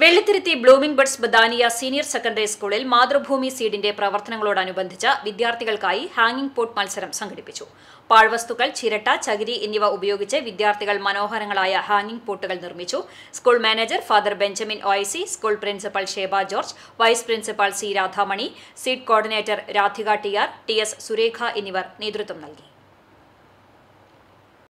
വെള്ളിത്തിരുത്തി blooming buds Bethania senior secondary സ്കൂളിൽ മാതൃഭൂമി സീഡിന്റെ പ്രവർത്തനങ്ങളോടനുബന്ധിച്ച് വിദ്യാർത്ഥികൾക്കായി hanging pot മത്സരം സംഘടിപ്പിച്ചു പാഴ്വസ്തുക്കൾ ചിരട്ട ചകിരി എന്നിവ ഉപയോഗിച്ച് വിദ്യാർത്ഥികൾ മനോഹരങ്ങളായ ഹാങ്ങിംഗ് പോട്ടുകൾ നിർമ്മിച്ചു സ്കൂൾ മാനേജർ ഫാദർ ബെഞ്ചമിൻ ഒയസി school principal Sheba George vice principal C Radhamani seed coordinator Radhika T R T S Surekha എന്നിവർ നേതൃത്വം നൽകി